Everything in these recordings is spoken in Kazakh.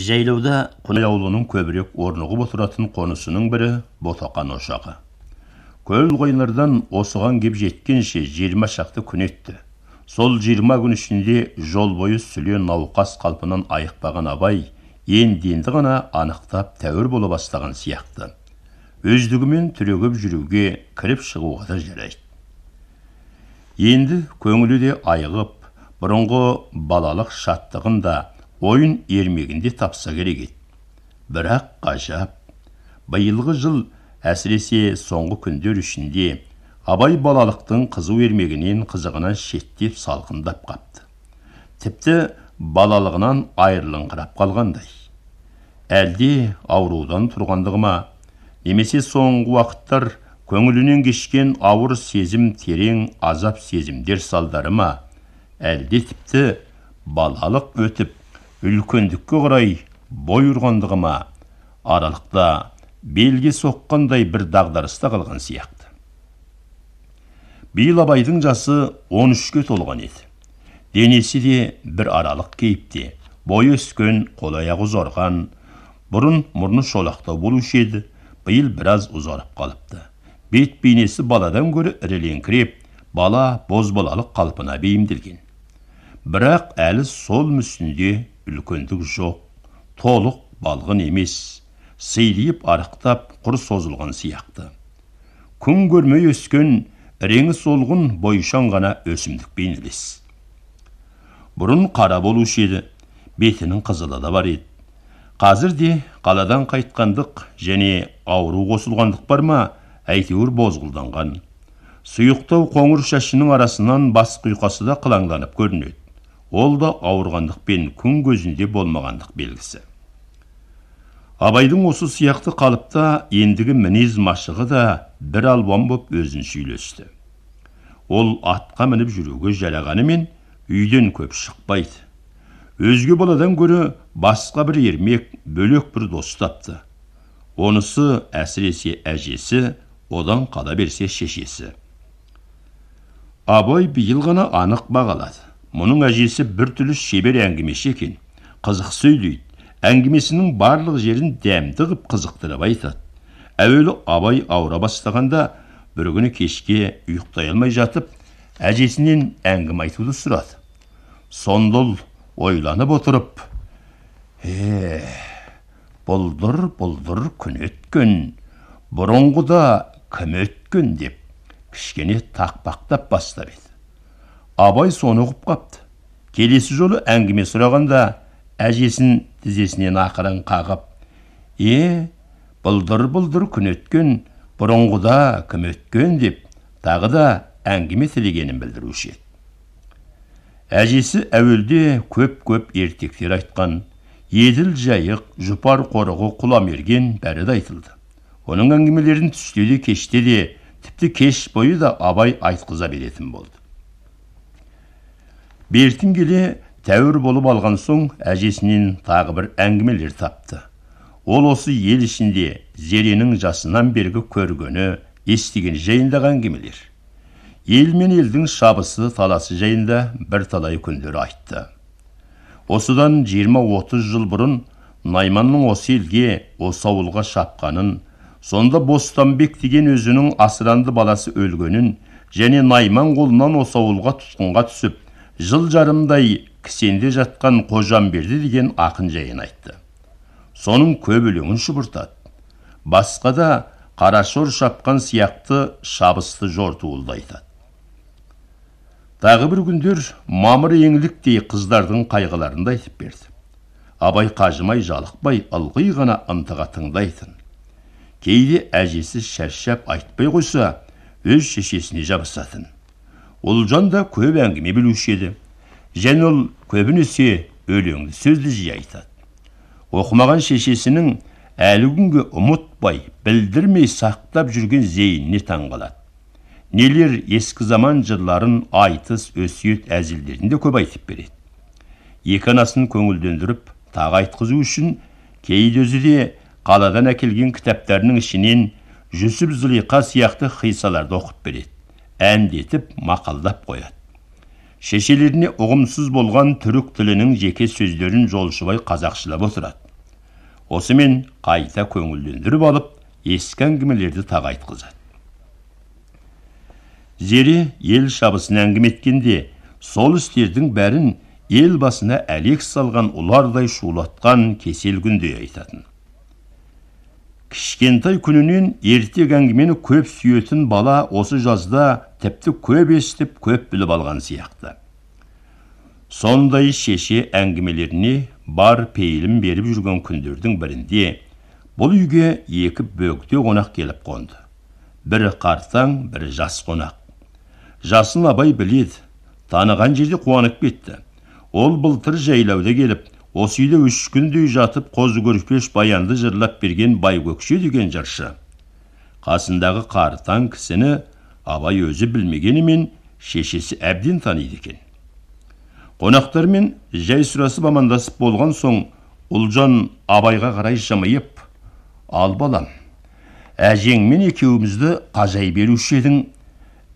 жайлауда құнай ауылының көбірек орнығып отыратын қонысының бірі ботақан ошағы көл қойнардан осыған кеп жеткенше жиырма шақты күн сол жиырма күн ішінде жол бойы сүле науқас қалпынан айықпаған абай енді енді ғана анықтап тәуір бола бастаған сияқты өздігімен түрегіп жүруге кіріп шығуға да жарайды енді көңілі де айығып бұрынғы балалық шаттығын ойын ермегінде тапса керек еді бірақ ғажап биылғы жыл әсіресе соңғы күндер ішінде абай балалықтың қызу ермегінен қызығынан шеттеп салқындап қапты тіпті балалығынан айырылыңқырап қалғандай әлде аурудан тұрғандығы ма немесе соңғы уақыттар көңілінен кешкен ауыр сезім терең азап сезімдер салдары ма әлде тіпті балалық өтіп үлкендікке қарай бой ұрғандығы аралықта белге соққандай бір дағдарыста қалған сияқты биыл абайдың жасы 13 үшке толған еді денесі де бір аралық кейіпте бойы өскен қол аяғы ұзарған бұрын мұрны шолақтау болушы еді биыл біраз ұзарып қалыпты бет бейнесі баладан гөрі іріленкіреп бала бозбалалық қалпына бейімделген бірақ әлі сол мүсінде үлкендік жоқ толық балғын емес сыйлиып арықтап құр созылған сияқты күн көрмей өскен реңі солғын бойшаң ғана өсімдік бейнелес бұрын қара болушы еді бетінің қызылы да бар еді қазір де қаладан қайтқандық және ауру қосылғандық бар ма әйтеуір бозғылданған сұйықтау қоңыр шашының арасынан бас құйқасы да қылаңданып көрінеді ол да ауырғандық пен күн көзінде болмағандық белгісі абайдың осы сияқты қалыпта ендігі мінез машығы да бір алуан боп өзін сүйлесті ол атқа мініп жүруге жарағанымен үйден көп шықпайды өзге баладан гөрі басқа бір ермек бөлек бір дос тапты онысы әсіресе әжесі одан қала берсе шешесі абай биыл ғана анық бағалады мұның әжесі бір біртүрлі шебер әңгімеші екен қызық сөйлейді әңгімесінің барлық жерін дәмді қып қызықтырып айтады әуелі абай ауыра бастағанда бір күні кешке ұйықтай алмай жатып әжесінен әңгіме айтуды сұрады сонда ойланып отырып е бұлдыр бұлдыр күн өткен бұрынғыда кім өткен деп кішкене тақпақтап бастап еді абай соны ұғып қапты келесі жолы әңгіме сұрағанда әжесін тізесінен ақырын қағып е бұлдыр бұлдыр күн өткен бұрынғыда кім өткен деп тағы да әңгіме тілегенін білдіруші еді әжесі әуелде көп көп ертектер айтқан еділ жайық жұпар қорығы құламерген бәрі де айтылды оның әңгімелерін түсте де кеште де тіпті кеш бойы да абай айтқыза беретін болды бертін келе тәуір болып алған соң әжесінен тағы бір әңгімелер тапты ол осы ел ішінде зеренің жасынан бергі көргені естіген жайындағы әңгімелер ел мен елдің шабысы таласы жайында бірталай күндер айтты осыдан 20-30 жыл бұрын найманның осы елге осы ауылға шапқанын сонда бостанбек деген өзінің асыранды баласы өлгенін және найман қолынан осы ауылға тұтқынға түсіп жыл жарымдай кісенде жатқан берді деген ақын жайын айтты соның көп өлеңін шұбыртады басқа да қарашор шапқан сияқты шабысты жортуылды айтады тағы бір күндер мамыр еңліктей қыздардың қайғыларын да айтып берді абай қажымай жалықпай ылғи ғана ынтыға тыңдайтын кейде әжесі шаршап айтпай қойса өз шешесіне жабысатын ұлжан да көп әңгіме білуші еді және ол көбінесе өлеңді сөзді жиі айтады оқымаған шешесінің әлі күнге ұмытпай білдірмей сақтап жүрген зейініне таңғалады нелер ескі заман жырларын айтыс өсиет әзілдерін де көп айтып береді екі анасын көңілдендіріп тағы айтқызу үшін кейде өзі де қаладан әкелген кітаптарының ішінен жүсіп зылиқа сияқты қисаларды оқып береді әндетіп мақалдап қояды шешелеріне ұғымсыз болған түрік тілінің жеке сөздерін жолшыбай қазақшылап отырады осымен қайта көңілдендіріп алып ескі әңгімелерді тағы айтқызады зере ел шабысын әңгіме еткенде сол істердің бәрін ел басына әлек салған ұлардай шулатқан кесел күнде айтатын кішкентай күнінен ерте әңгімені көп сүйетін бала осы жазда тіпті көп естіп көп біліп алған сияқты сондай шеше әңгімелеріне бар пейілін беріп жүрген күндердің бірінде бұл үйге екі бөгде қонақ келіп қонды Бір қартаң бір жас қонақ жасын абай біледі таныған жерде қуанып кетті ол былтыр жайлауда келіп осы үйде үш күндей жатып қозы көрпеш баянды жырлап берген бай байкөкше деген жыршы қасындағы қартаң кісіні абай өзі білмегенімен шешесі әбден таниды екен қонақтармен жай сұрасып амандасып болған соң ұлжан абайға қарай жымиып ал балам әжеңмен екеумізді қажай беруші едің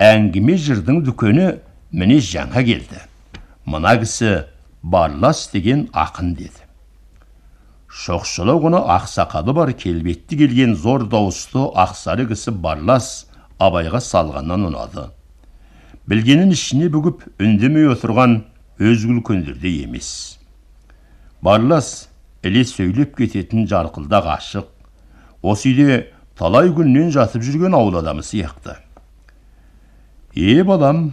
әңгіме жырдың дүкені міне жаңа келді мына кісі барлас деген ақын деді шоқшылы құны ақсақалы бар келбетті келген зор дауысты ақсары кісі барлас абайға салғаннан ұнады білгенін ішіне бүгіп үндемей отырған өзгіл күндерде емес барлас іле сөйлеп кететін жарқылда ашық осы үйде талай күннен жатып жүрген ауыл адамы сияқты е балам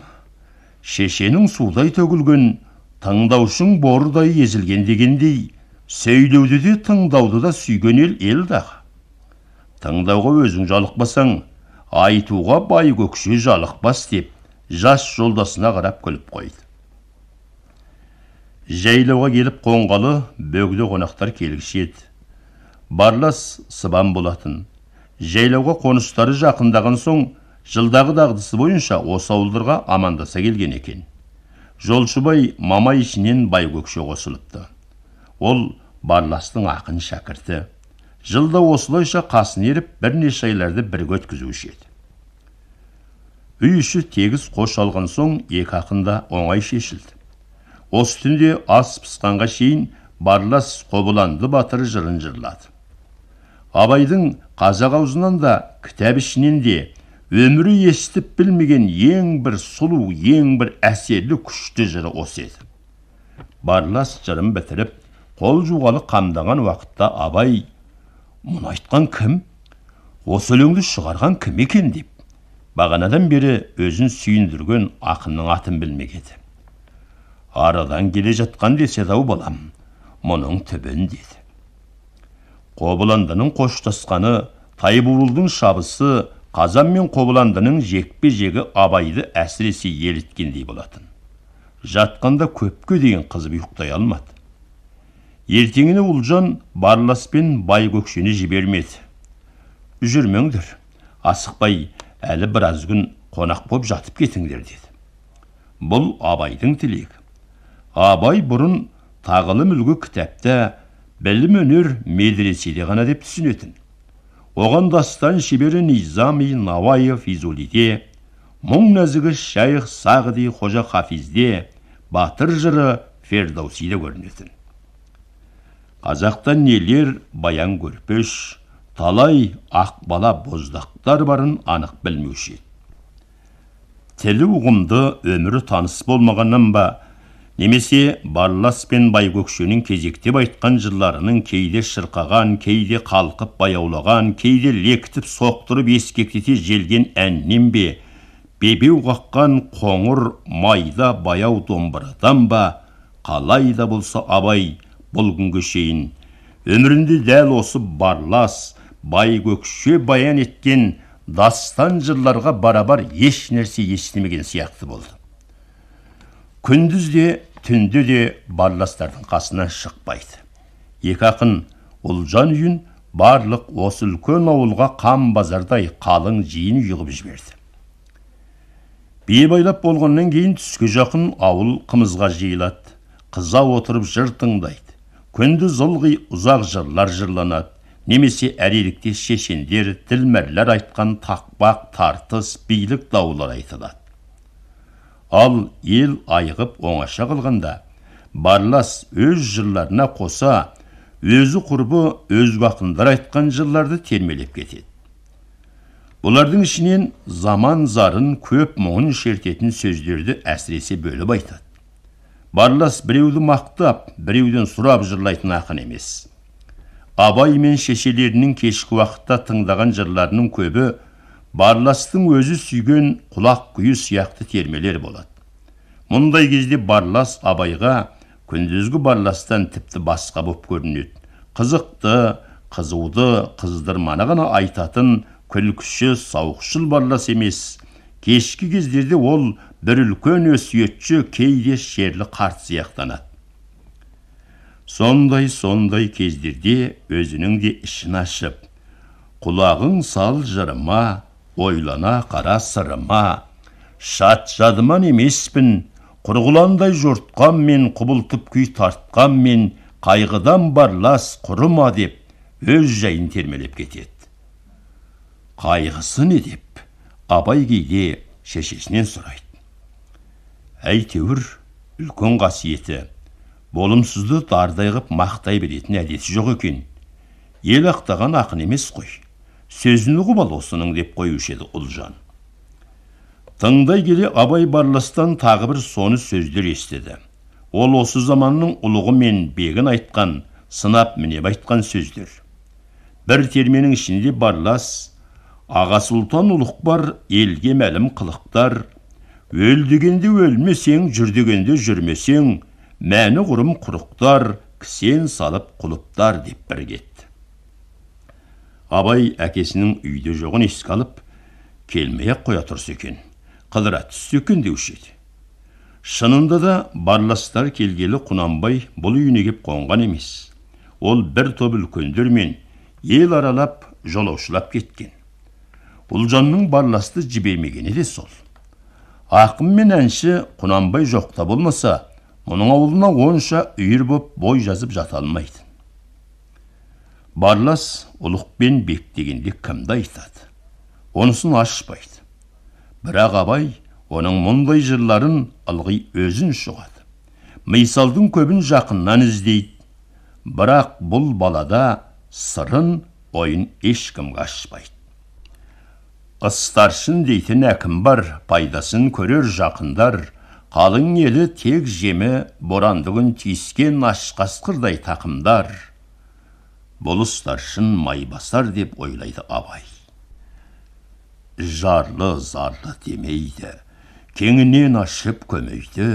шешенің судай төгілген тыңдаушың бордай езілген дегендей сөйлеуді де тыңдауды да сүйген ел ел дағы тыңдауға өзің жалықпасаң айтуға бай көкше жалықпас деп жас жолдасына қарап күліп қойды жайлауға келіп қонғалы бөгде қонақтар келгіші еді барлас сыбан болатын жайлауға қоныстары жақындаған соң жылдағы дағдысы бойынша осы ауылдарға амандаса келген екен жолшыбай мамай ішінен байкөкше қосылыпты ол барластың ақын шәкірті жылда осылайша қасын еріп бірнеше айларды бірге өткізуші еді үй іші тегіс қош алған соң екі ақын да оңай шешілді осы түнде ас пысқанға шейін барлас қобыланды батыр жырын жырлады абайдың қазақ аузынан да кітап ішінен де өмірі естіп білмеген ең бір сұлу ең бір әсерлі күшті жыры осы еді барлас жырын бітіріп қол жуғалы қамдаған уақытта абай мұны айтқан кім осы өлеңді шығарған кім екен деп бағанадан бері өзін сүйіндірген ақынның атын білмек еді арадан келе жатқан деседі ау балам мұның түбін деді қобыландының қоштасқаны тайбуылдың шабысы қазан мен қобыландының жекпе жегі абайды әсіресе еліткендей болатын жатқанда көпке дейін қызып ұйықтай алмады ертеңіне ұлжан барлас пен байкөкшені жібермеді жүрмеңдер асықпай әлі біраз күн қонақ боп жатып кетіңдер деді бұл абайдың тілегі абай бұрын тағылым үлгі кітапта білім өнер медреседе ғана деп түсінетін оғандастан шебері низами навайы физулиде мұң нәзігі шайх сағди қожа хафизде батыр жыры фердаусиде көрінетін қазақтан нелер баян көрпеш талай ақбала боздақтар барын анық білмеуші еді тілі ұғымды өмірі таныс болмағаннан ба немесе барлас пен байкөкшенің кезектеп айтқан жырларының кейде шырқаған кейде қалқып баяулаған кейде лектіп соқтырып ескектете желген әннен бе бебеу қаққан қоңыр майда баяу домбырадан ба қалай да болса абай бұл күнге шейін өмірінде дәл осы барлас байкөкше баян еткен дастан жырларға барабар еш нәрсе естімеген сияқты болды күндіз де түнде де барластардың қасынан шықпайды екі ақын ұлжан үйін барлық осы үлкен ауылға қан базардай қалың жиын ұйығып жіберді бие байлап болғаннан кейін түске жақын ауыл қымызға жиылады қыза отырып жыр тыңдайды күндіз ылғи ұзақ жырлар жырланады немесе әрелікте шешендер тілмәрлер айтқан тақпақ тартыс билік даулар айтылады ал ел айығып оңаша қылғанда барлас өз жырларына қоса өзі құрбы өз ақындар айтқан жырларды термелеп кетеді бұлардың ішінен заман зарын көп мұңын шертетін сөздерді әсіресе бөліп айтады барлас біреуді мақтап біреуден сұрап жырлайтын ақын емес абай мен шешелерінің кешкі уақытта тыңдаған жырларының көбі барластың өзі сүйген құлақ күйі сияқты термелер болады мұндай кезде барлас абайға күндізгі барластан тіпті басқа боп көрінеді қызықты қызуды қыздырманы ғана айтатын күлкіші сауықшыл барлас емес кешкі кездерде ол бір үлкен өсиетші кейде шерлі қарт сияқтанады сондай сондай кездерде өзінің де ішін ашып құлағың сал жырыма ойлана қара сырыма шат жадыман емеспін құрғыландай мен, құбылтып күй мен, қайғыдан барлас құрыма деп өз жайын термелеп кетеді қайғысы не деп абай кейде шешесінен сұрайды әйтеуір үлкен қасиеті болымсызды дардай мақтай беретін әдеті жоқ екен ел ақтаған ақын емес қой сөзін ұғып осының деп қоюшы еді ұлжан тыңдай келе абай барластан тағы бір соны сөздер естеді. ол осы заманның ұлығы мен бегін айтқан сынап мінеп айтқан сөздер бір терменің ішінде барлас аға сұлтан ұлық бар елге мәлім қылықтар өл дегенде өлмесең жүр дегенде жүрмесең мәні құрым құрықтар кісен салып құлыптар деп бір абай әкесінің үйде жоғын еске алып келмей ақ қоя тұрса екен қыдыра түссе екен деуші еді шынында да барластар келгелі құнанбай бұл үйіне кеп қонған емес ол бір топ үлкендермен ел аралап жолаушылап кеткен ұлжанның барласты жібермегені де сол ақын мен әнші құнанбай жоқта болмаса мұның ауылына онша үйір боп бой жазып жата алмайды барлас ұлықпен бектегенде кімді айтады онысын ашпайды бірақ абай оның мұндай жырларын ылғи өзін шұғады мисалдың көбін жақыннан іздейді бірақ бұл балада сырын ойын ешкімге ашпайды ыстаршын дейтін әкім бар пайдасын көрер жақындар қалың елі тек жемі борандығын күн тиіскен тақымдар болыс шын майбасар деп ойлайды абай жарлы зарлы демейді кеңінен ашып көмейді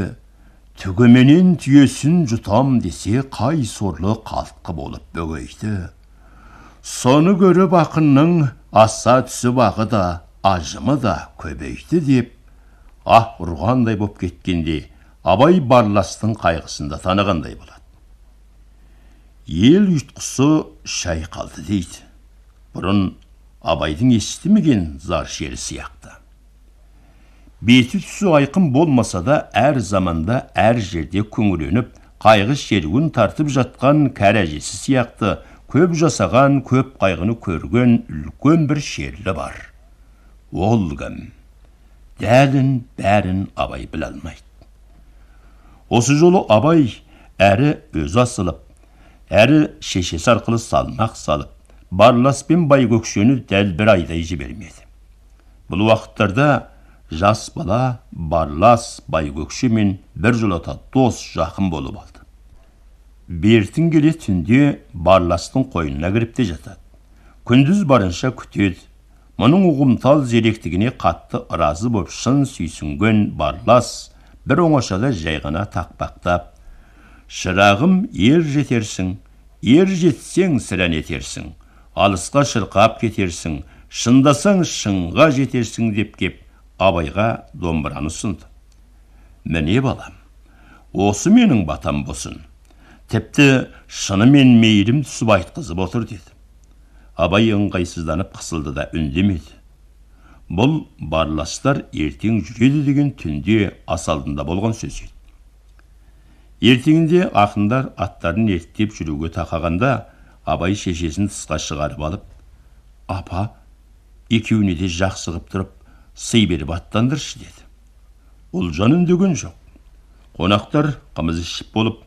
түгіменен түйесін жұтам десе қай сорлы қалтқы болып бөгейді соны көріп ақынның аса түсі бағы да ажымы да көбейді деп ақ ұрғандай боп кеткенде абай барластың қайғысында танығандай болады ел ұйтқысы қалды дейді бұрын абайдың естімеген зар шері сияқты беті түсі айқын болмаса да әр заманда әр жерде күңіреніп қайғы шеруін тартып жатқан кәрәжесі сияқты көп жасаған көп қайғыны көрген үлкен бір шерлі бар ол кім дәлін бәрін абай біле алмайды осы жолы абай әрі өзі асылып әрі шешесі арқылы салмақ салып барлас барласпен байкөкшені дәл бір айдай жібермеді бұл уақыттарда жас бала барлас байкөкшемен біржолата дос жақын болып алды бертін келе түнде барластың қойнына кіріп те жатады күндіз барынша күтеді мұның ұғымтал зеректігіне қатты ыразы боп шын сүйсінген барлас бір оңашада жай ғана тақпақтап шырағым ер жетерсің ер жетсең сірә нетерсің алысқа шырқап кетерсің шындасаң шыңға жетерсің деп кеп абайға домбыраны ұсынды міне балам осы менің батам болсын тіпті шынымен мейірім түсіп айтқызып отыр деді абай ыңғайсызданып қысылды да үндемеді бұл барластар ертең жүреді деген түнде ас болған сөз еді ертеңінде ақындар аттарын ерттеп жүруге тақағанда абай шешесін тысқа шығарып алып апа екеуіне де жақсы қып тұрып сый беріп аттандыршы деді ұлжан үндеген жоқ қонақтар қымыз ішіп болып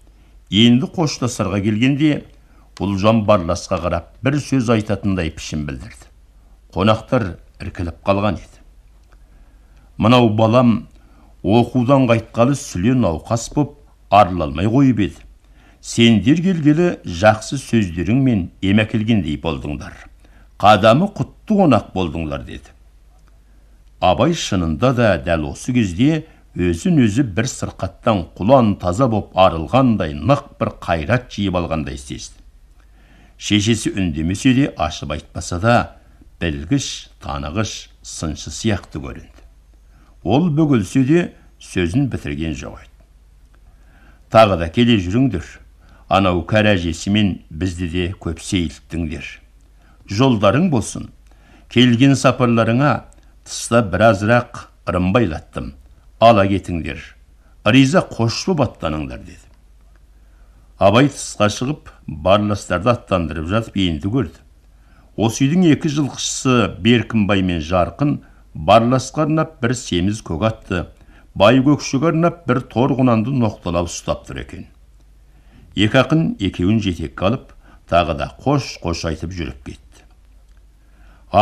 енді қоштасарға келгенде ұлжан барласқа қарап бір сөз айтатындай пішін білдірді қонақтар іркіліп қалған еді мынау балам оқудан қайтқалы сүле науқас боп алмай қойып еді сендер келгелі жақсы сөздеріңмен ем әкелгендей болдыңдар қадамы құтты қонақ болдыңдар деді абай шынында да дәл осы кезде өзін өзі бір сырқаттан құлан таза боп арылғандай нық бір қайрат жиып алғандай сезді шешесі үндемесе де ашып айтпаса да білгіш танығыш сыншы сияқты көрінді ол бүгілсе де сөзін бітірген жоқ тағы да келе жүріңдер анау кәрі әжесімен бізді де көп сейілттіңдер жолдарың болсын келген сапарларыңа тыста біразырақ ырым байлаттым ала кетіңдер риза қош боп аттаныңдар деді абай тысқа шығып барластарды аттандырып жатып енді көрді осы үйдің екі жылқышысы беркімбай мен жарқын барласқа арнап бір семіз көк атты байкөкшіге арнап бір тор құнанды ноқталап ұстап тұр екен екі ақын екеуін жетекке алып тағы да қош қош айтып жүріп кетті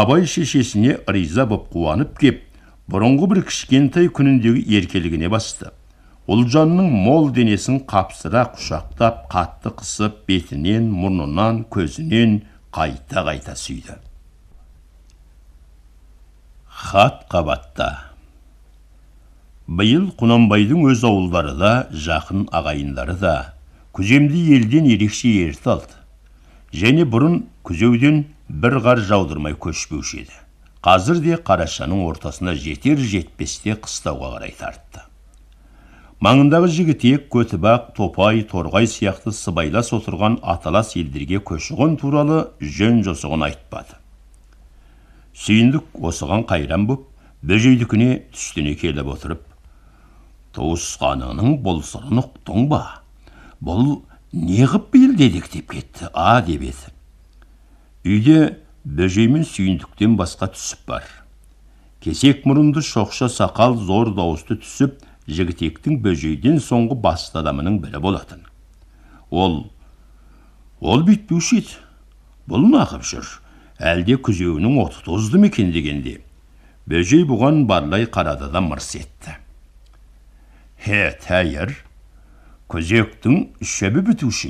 абай шешесіне риза боп қуанып кеп бұрынғы бір кішкентай күніндегі еркелігіне басты ұлжанның мол денесін қапсыра құшақтап қатты қысып бетінен мұрнынан көзінен қайта қайта сүйді хат қабатта биыл құнанбайдың өз ауылдары да жақын ағайындары да күземді елден ерекше ерті алды және бұрын күзеуден бір қар жаудырмай көшпеуші еді қазір де қарашаның ортасына жетер жетпесте қыстауға қарай тартты маңындағы жігітек көтібақ топай торғай сияқты сыбайлас отырған аталас елдерге көші туралы жөн жосығын айтпады сүйіндік осыған қайран боп бөжейдікіне түстіне келіп отырып туысқанының бұл сырын ұқтың ба бұл неғып деп кетті а деп еді үйде бөжей мен сүйіндіктен басқа түсіп бар кесек мұрынды шоқша сақал зор дауысты түсіп жігітектің бөжейден соңғы басты адамының бірі болатын ол ол бүйтпеуші еді бұл нағып жүр әлде күзеуінің оты тозды мекен дегенде бөжей бұған барлай қарады да мырс етті Хе, тәйір, көзектің шөбі бітуші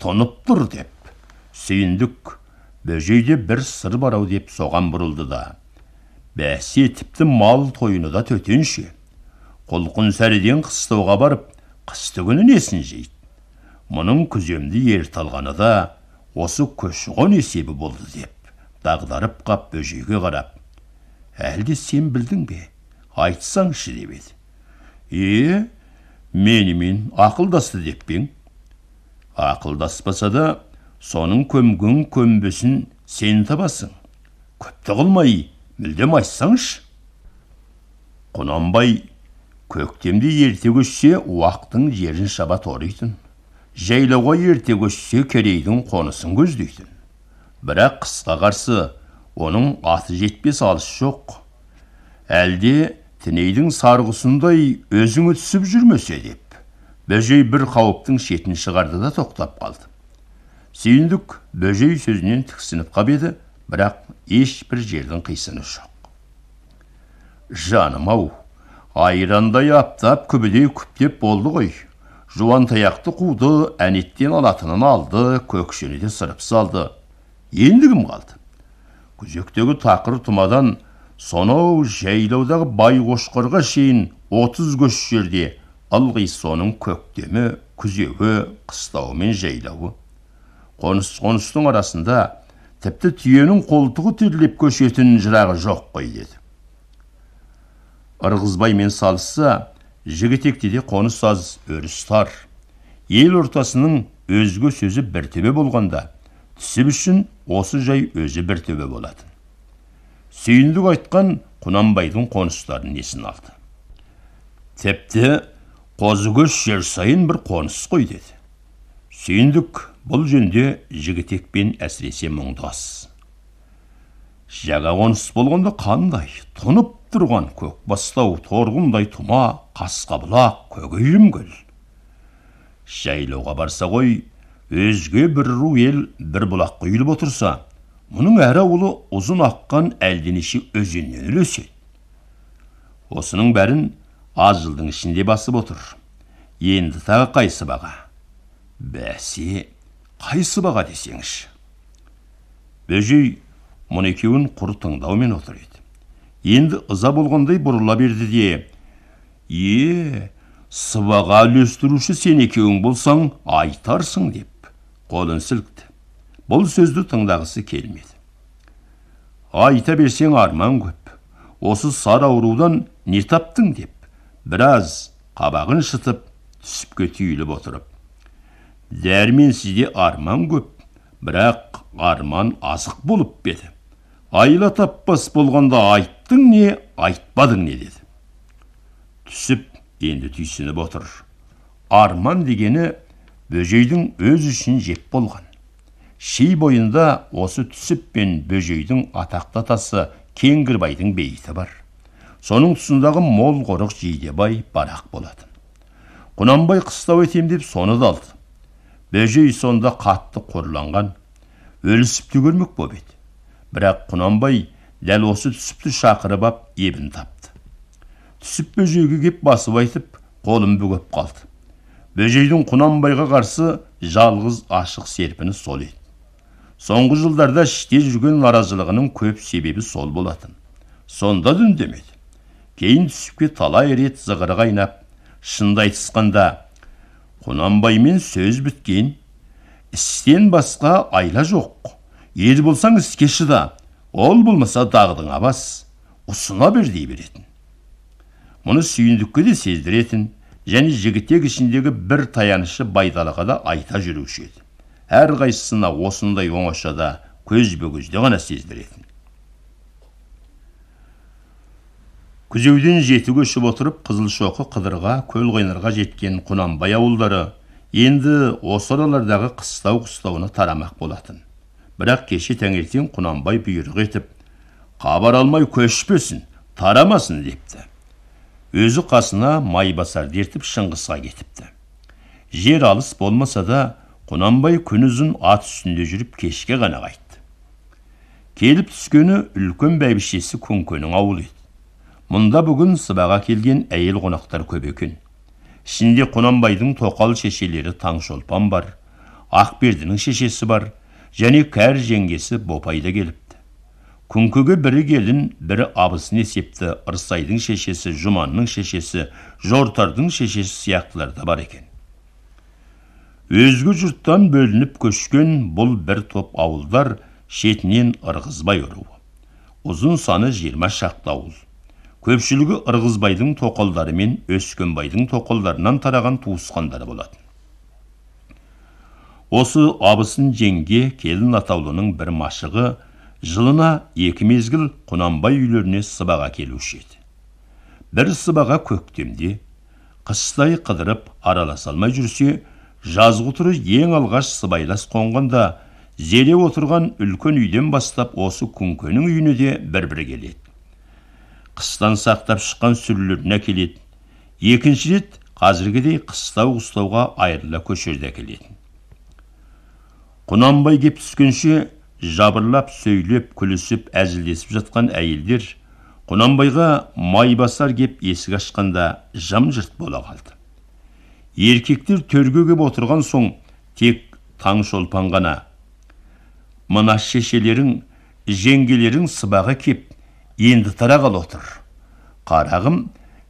Тонып тұр деп, сүйіндік, бөжейде бір сыр барау деп соған бұрылды да. Бәсе тіпті мал тойыны да төтенше. Құлқын сәріден қыстауға барып, қысты күні несін жейді. Мұның күземді талғаны да осы көшіғон есебі болды деп, дағдарып қап бөжейге қарап. Әлде сен білдің бе? Айтсаңшы деп еді е менімен ақылдасты деп пең ақылдаспаса да соның көмгін көмбесін сен табасың көпті қылмай мүлдем айтсаңшы құнанбай көктемде ерте көшсе уақтың жерін шаба торитын Жайлыға ерте көшсе керейдің қонысын көздейтін бірақ қысқа қарсы оның аты жетпес алыс жоқ әлде тінейдің сарғысындай өзіңі түсіп жүрмесе деп бөжей бір қауіптің шетін шығарды да тоқтап қалды сүйіндік бөжей сөзінен тіксініп қап еді бірақ ешбір жердің қисыны жоқ жаным ау айрандай аптап күбідей күптеп болды ғой таяқты қуды әнеттен алатынын алды көкшені де сырып салды енді кім қалды күзектегі тақыр тұмадан сонау жайлаудағы байқошқарға шейін отыз көш жерде ылғи соның көктемі күзеуі қыстауы мен жайлауы қоныс қоныстың арасында тіпті түйенің қолтығы түрлеп көшетін жырағы жоқ қой деді ырғызбаймен салысса жігітекте де қоныс аз өріс тар ел ортасының өзгі сөзі бір төбе болғанда түсіп үшін осы жай өзі бір төбе болатын сүйіндік айтқан құнанбайдың қоныстарын есін алды тіпті қозыкөш жер сайын бір қоныс қой деді сүйіндік бұл жөнде жігітекпен әсіресе мұңдас Жаға қоныс болғанда қандай тұнып тұрған көкбастау торғындай тұма қасқа бұлақ көгейім көл жайлауға барса ғой өзге бір ру ел бір бұлақ құйылып отырса Мұның әрі ұлы ұзын аққан әлденеше өзеннен үлеседі. Осының бәрін аз жылдың ішінде басып отыр. Енді тағы қайсы баға? Бәсе, қайсы баға десеңіш. Бөжей мұны екеуін құр тыңдаумен отыр еді. Енді ыза болғандай бұрыла берді де, «Е, сыбаға үлестіруші сен екеуің болсаң, айтарсың» деп қолын сілкті бұл сөзді тыңдағысы келмеді айта берсең арман көп осы сары аурудан не таптың деп біраз қабағын шытып түсіпке түйіліп отырып дәрмен сізде арман көп бірақ арман азық болып беді айла таппас болғанда айттың не айтпадың не деді түсіп енді түйсініп отыр арман дегені бөжейдің өз үшін жеп болған Шей бойында осы түсіп пен бөжейдің атақты атасы кеңгірбайдың бейіті бар соның тұсындағы мол қорық жидебай барақ болатын құнанбай қыстау етем деп соны да алды бөжей сонда қатты қорланған өлісіп те көрмек боп еді бірақ құнанбай дәл осы түсіпті шақырып ап ебін тапты түсіп бөжейге кеп басып айтып қолын бүгіп қалды бөжейдің құнанбайға қарсы жалғыз ашық серпіні сол еді соңғы жылдарда іште жүрген наразылығының көп себебі сол болатын сонда да үндемеді кейін түсіпке талай рет зығыры қайнап шынды айтысқанда құнанбаймен сөз біткен істен басқа айла жоқ ер болсаң іске шыда ол болмаса дағдыңа бас ұсына бер дей беретін мұны сүйіндікке де сездіретін және жігітек ішіндегі бір таянышы байдалыға да айта жүруші еді Әр қайсысына осындай оңашада көзбе көзде ғана сездіретін күзеуден жеті көшіп отырып қызылшоқы қыдырға көлқайнарға жеткен құнанбай ауылдары енді осы аралардағы қыстау қыстауына тарамақ болатын бірақ кеше таңертең құнанбай бұйрық етіп қабар алмай көшпесін тарамасын депті өзі қасына майбасар ертіп шыңғысқа кетіпті жер алыс болмаса да құнанбай күнізін ат үстінде жүріп кешке ғана қайтты келіп түскені үлкен бәйбішесі көнің ауылы еді мұнда бүгін сыбаға келген әйел қонақтар көп екен ішінде құнанбайдың тоқал шешелері таңшолпан бар ақбердінің шешесі бар және кәр жеңгесі бопайда да келіпті күңкіге бірі келін бірі абысын есепті ырсайдың шешесі жұманның шешесі жортардың шешесі сияқтылар да бар екен Өзгі жұрттан бөлініп көшкен бұл бір топ ауылдар шетінен ырғызбай ұруы. ұзын саны жиырма шақты ауыл көпшілігі ырғызбайдың тоқалдары мен өскенбайдың тоқалдарынан тараған туысқандары болады. осы абысын жеңге келін атаулының бір машығы жылына екі мезгіл құнанбай үйлеріне сыбаға келуші еді бір сыбаға көктемде қыстай қыдырып араласа алмай жүрсе Жазғы тұры ең алғаш сыбайлас қонғанда зере отырған үлкен үйден бастап осы күңкенің үйіне де бір бір келеді қыстан сақтап шыққан сүрлерін әкеледі екінші рет қазіргідей қыстау қыстауға айырыла көшерді әкеледі құнанбай кеп түскенше жабырлап сөйлеп күлісіп әзілдесіп жатқан әйелдер құнанбайға майбасар кеп есік ашқанда жым жырт бола қалды еркектер төрге кеп отырған соң тек таңшолпан ғана мына шешелерің жеңгелерің сыбаға кеп енді тарағалы отыр қарағым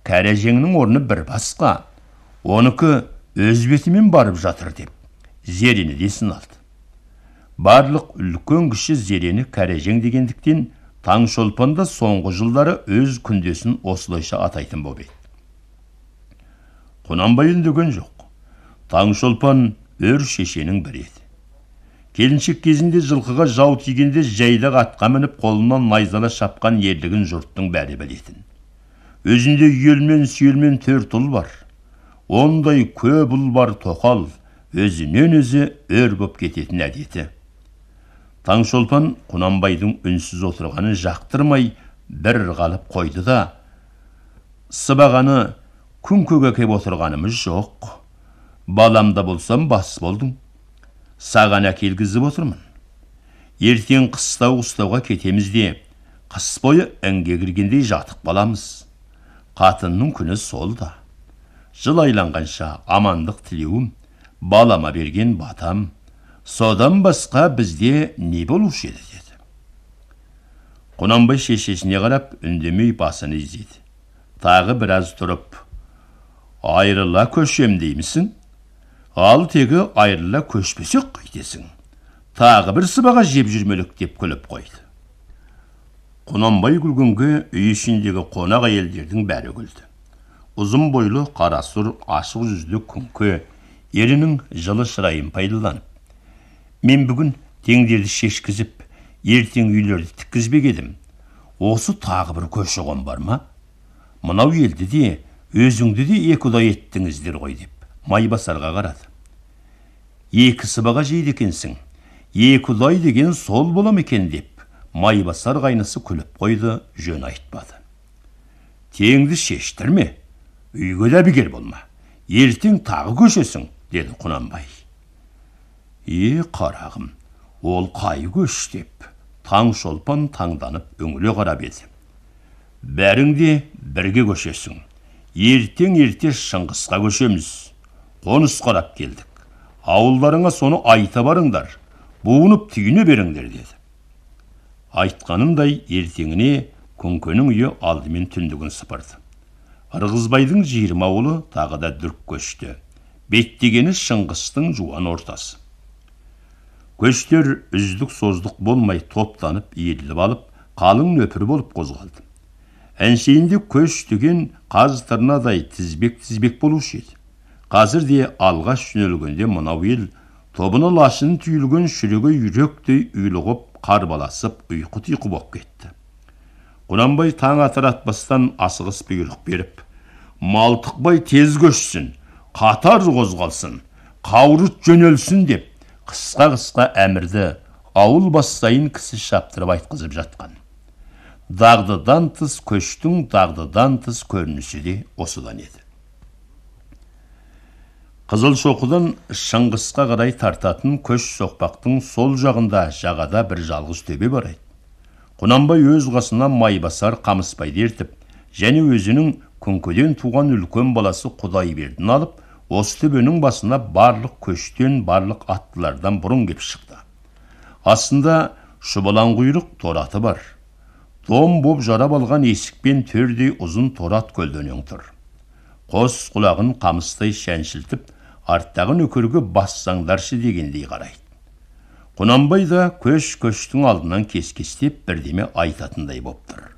әжеңнің орны бір басқа оныкі өз бетімен барып жатыр деп зерені де алды. барлық үлкен кіші зерені әжең дегендіктен таңшолпан да соңғы жылдары өз күндесін осылайша атайтын боп құнанбай үндеген жоқ таңшолпан өр шешенің бірі еді келіншек кезінде жылқыға жау тигенде жайдақ атқа мініп қолынан найзала шапқан ерлігін жұрттың бәрі білетін өзінде үйелмен сүйелмен төрт ұл бар ондай көп ұл бар тоқал өзінен өзі өр боп кететін әдеті таңшолпан құнанбайдың үнсіз отырғанын жақтырмай бір қалып қойды да сыбағаны күңкеге кеп отырғанымыз жоқ Баламда болсам бас болдың саған әкелгізіп отырмын ертең қыстау ұстауға кетеміз де қыс бойы інге кіргендей жатып қатынның күні сол да жыл айланғанша амандық тілеуім балама берген батам содан басқа бізде не болушы еді деді құнанбай шешесіне қарап үндемей басын изеді тағы біраз тұрып айрыла көшем деймісің ал тегі айрыла көшпесек қайтесің тағы бір сыбаға жеп жүрмелік деп көліп қойды құнанбай күлгінгі үй ішіндегі қонақ әйелдердің бәрі күлді Ұзым бойлы қарасұр ашық жүзді күнкі ерінің жылы шырайын пайдаланып мен бүгін теңдерді шешкізіп ертең үйлерді тіккізбек едім осы тағы бір көші бар ма мынау елді де өзіңді де екі ұдай еттіңіздер ғой деп майбасарға қарады екі сыбаға жейді екенсің екі ұдай деген сол бола ма екен деп майбасар қайнысы күліп қойды жөн айтпады теңді шештірме үйге дәбігер болма ертең тағы көшесің деді құнанбай е қарағым ол қай көш деп таңшолпан таңданып үңіле қарап еді бәрің де бірге көшесің ертең ерте шыңғысқа көшеміз қоныс қарап келдік ауылдарыңа соны айта барыңдар буынып түйіне беріңдер деді айтқанындай ертеңіне күңкенің үйі алдымен түндігін сыпырды ырғызбайдың жиырма ауылы тағы да дүрк көшті беттегені шыңғыстың жуан ортасы көштер үздік создық болмай топтанып иіріліп алып қалың нөпір болып қозғалды әншейінде көш түген қаз тырнадай тізбек тізбек болушы еді қазір де алғаш жөнелгенде мынау ел тобыны лашын түйілген жүрегі үйректей ұйлығып қарбаласып ұйқы тұйқы боп кетті құнанбай таң атар атпастан асығыс бұйрық беріп малтықбай тез көшсін қатар қозғалсын қауырыт жөнелсін деп қысқа қысқа әмірді ауыл бастайын кісі шаптырып айтқызып жатқан дағдыдан тыс көштің дағдыдан тыс көрінісі де осыдан еді Қызыл қызылшоқыдан шыңғысқа қарай тартатын көш соқпақтың сол жағында жағада бір жалғыз төбе бар еді құнанбай өз қасына майбасар қамысбайды ертіп және өзінің күңкеден туған үлкен баласы құдайбердіні алып осы төбенің басына барлық көштен барлық аттылардан бұрын кеп шықты астында шұбалаңқұйрық тораты бар том боп жарап алған есік пен төрдей ұзын торат ат көлденең тұр қос құлағын қамыстай шәншілтіп арттағы нөкерге бассаңдаршы дегендей қарайды құнанбай да көш көштің алдынан кескестеп бірдеме айтатындай боп тұр